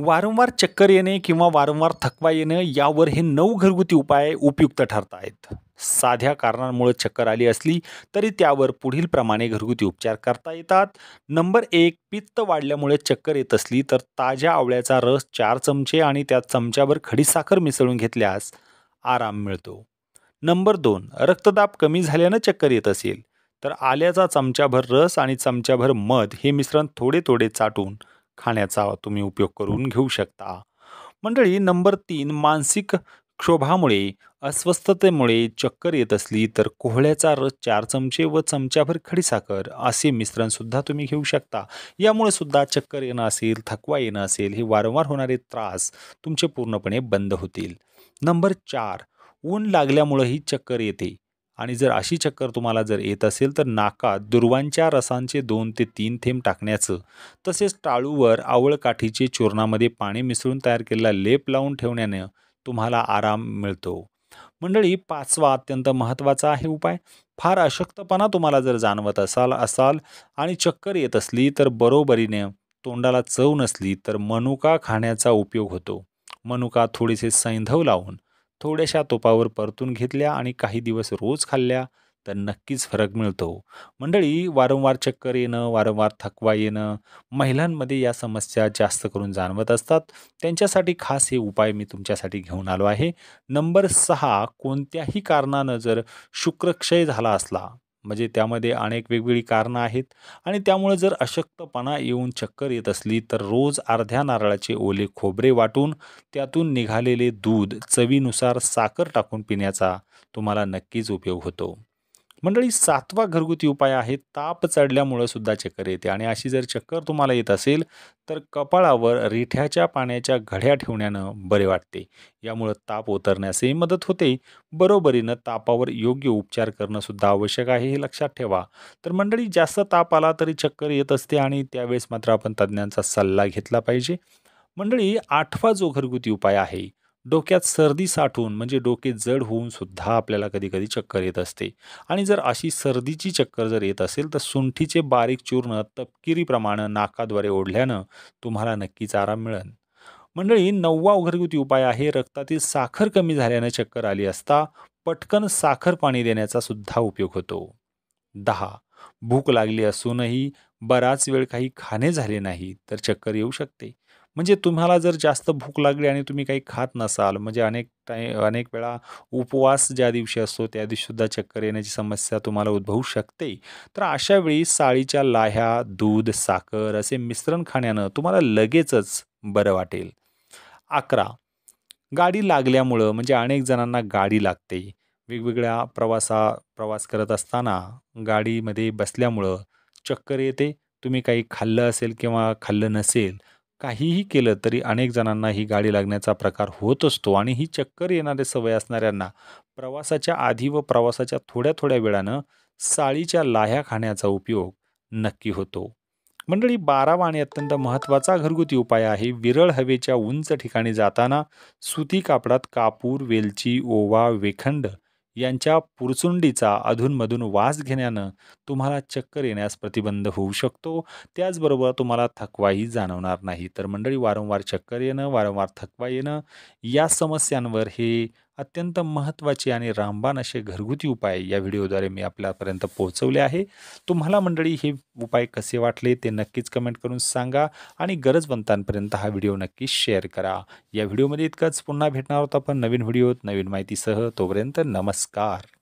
वारंवार चक्कर येणे किंवा वारंवार थकवा येणं यावर हे नऊ घरगुती उपाय उपयुक्त ठरत आहेत साध्या कारणांमुळे चक्कर आली असली तरी त्यावर पुढील प्रमाणे घरगुती उपचार करता येतात नंबर एक पित्त वाढल्यामुळे चक्कर येत असली तर ताज्या आवळ्याचा रस चार चमचे आणि त्या चमच्यावर खडीसाखर मिसळून घेतल्यास आराम मिळतो नंबर दोन रक्तदाब कमी झाल्यानं चक्कर येत असेल तर आल्याचा चमच्याभर रस आणि चमच्याभर मध हे मिश्रण थोडे थोडे चाटून खाण्याचा तुम्ही उपयोग करून घेऊ शकता मंडळी नंबर तीन मानसिक क्षोभामुळे अस्वस्थतेमुळे चक्कर येत असली तर कोहळ्याचा रस चार चमचे व चमच्याभर खडीसाखर असे मिश्रणसुद्धा तुम्ही घेऊ शकता यामुळे सुद्धा चक्कर येणं असेल थकवा येणं असेल हे वारंवार होणारे त्रास तुमचे पूर्णपणे बंद होतील नंबर चार ऊन लागल्यामुळंही चक्कर येते आणि जर अशी चक्कर तुम्हाला जर येत असेल तर नाकात दुर्वांच्या रसांचे दोन ते तीन थेंब टाकण्याचं तसेच टाळूवर आवळ काठीचे चूर्णामध्ये पाणी मिसळून तयार केलेला लेप लावून ठेवण्याने तुम्हाला आराम मिळतो मंडळी पाचवा अत्यंत महत्त्वाचा आहे उपाय फार अशक्तपणा तुम्हाला जर जाणवत असाल असाल आणि चक्कर येत असली तर बरोबरीने तोंडाला चव नसली तर मनुका खाण्याचा उपयोग होतो मनुका थोडेसे सैंधव लावून थोड्याशा तोपावर परतून घेतल्या आणि काही दिवस रोज खाल्ल्या तर नक्कीच फरक मिळतो मंडळी वारंवार चक्कर येणं वारंवार थकवा येणं महिलांमध्ये या समस्या जास्त करून जाणवत असतात त्यांच्यासाठी खास हे उपाय मी तुमच्यासाठी घेऊन आलो आहे नंबर सहा कोणत्याही कारणानं जर शुक्रक्षय झाला असला म्हणजे त्यामध्ये अनेक वेगवेगळी कारणं आहेत आणि त्यामुळे जर अशक्तपणा येऊन चक्कर येत असली तर रोज अर्ध्या नारळाचे ओले खोबरे वाटून त्यातून निघालेले दूध चवीनुसार साखर टाकून पिण्याचा तुम्हाला नक्कीच उपयोग होतो मंडळी सातवा घरगुती उपाय आहे ताप चढल्यामुळं सुद्धा चक्कर येते आणि अशी जर चक्कर तुम्हाला येत असेल तर कपाळावर रिठ्याच्या पाण्याच्या घड्या ठेवण्यानं बरे वाटते यामुळं ताप उतरण्यासही मदत होते बरोबरीनं तापावर योग्य उपचार करणंसुद्धा आवश्यक आहे हे लक्षात ठेवा तर मंडळी जास्त ताप आला तरी चक्कर येत असते आणि त्यावेळेस मात्र आपण तज्ज्ञांचा सल्ला घेतला पाहिजे मंडळी आठवा जो घरगुती उपाय आहे डोक्यात सर्दी साठून म्हणजे डोके जड होऊन सुद्धा आपल्याला कधी कधी चक्कर येत असते आणि जर अशी सर्दीची चक्कर जर येत असेल तर सुंठीचे बारीक चूर्ण तपकिरीप्रमाणे नाकाद्वारे ओढल्यानं तुम्हाला नक्कीच आराम मिळेल मंडळी नववा उघरगुती उपाय आहे रक्तातील साखर कमी झाल्यानं चक्कर आली असता पटकन साखर पाणी देण्याचा सुद्धा उपयोग होतो दहा भूक लागली असूनही बराच वेळ काही खाणे झाले नाही तर चक्कर येऊ शकते म्हणजे तुम्हाला जर जास्त भूक लागली आणि तुम्ही काही खात नसाल म्हणजे अनेक टाईम अनेक वेळा उपवास ज्या दिवशी असतो त्या दिवशीसुद्धा चक्कर येण्याची समस्या तुम्हाला उद्भवू शकते तर अशा वेळी साळीच्या लाह्या दूध साखर असे मिश्रण खाण्यानं तुम्हाला लगेचच बरं वाटेल अकरा गाडी लागल्यामुळं म्हणजे अनेक जणांना गाडी लागते वेगवेगळ्या प्रवासा प्रवास करत असताना गाडीमध्ये बसल्यामुळं चक्कर येते तुम्ही काही खाल्लं असेल किंवा खाल्लं नसेल काहीही केलं तरी अनेक जणांना ही गाडी लागण्याचा प्रकार होत असतो आणि ही चक्कर येणारे सवय असणाऱ्यांना प्रवासाच्या आधी व प्रवासाच्या थोड्या थोड्या वेळानं साळीच्या लाह्या खाण्याचा उपयोग नक्की होतो मंडळी बारावा आणि अत्यंत महत्त्वाचा घरगुती उपाय आहे विरळ हवेच्या उंच ठिकाणी जाताना सुती कापडात कापूर वेलची ओवा वेखंड यांच्या पुरचुंडीचा अधूनमधून वास घेण्यानं तुम्हाला चक्कर येण्यास प्रतिबंध होऊ शकतो त्याचबरोबर तुम्हाला थकवाही जाणवणार नाही तर मंडळी वारंवार चक्कर येणं वारंवार थकवा येणं या समस्यांवर हे अत्यंत महत्त्वाचे आणि रामबाण असे घरगुती उपाय या व्हिडिओद्वारे मी आपल्यापर्यंत पोहोचवले आहे तुम्हाला मंडळी हे उपाय कसे वाटले ते नक्कीच कमेंट करून सांगा आणि गरजवंतांपर्यंत हा व्हिडिओ नक्की शेअर करा या व्हिडिओमध्ये इतकंच पुन्हा भेटणार आहोत आपण नवीन व्हिडिओत नवीन माहितीसह तोपर्यंत नमस्कार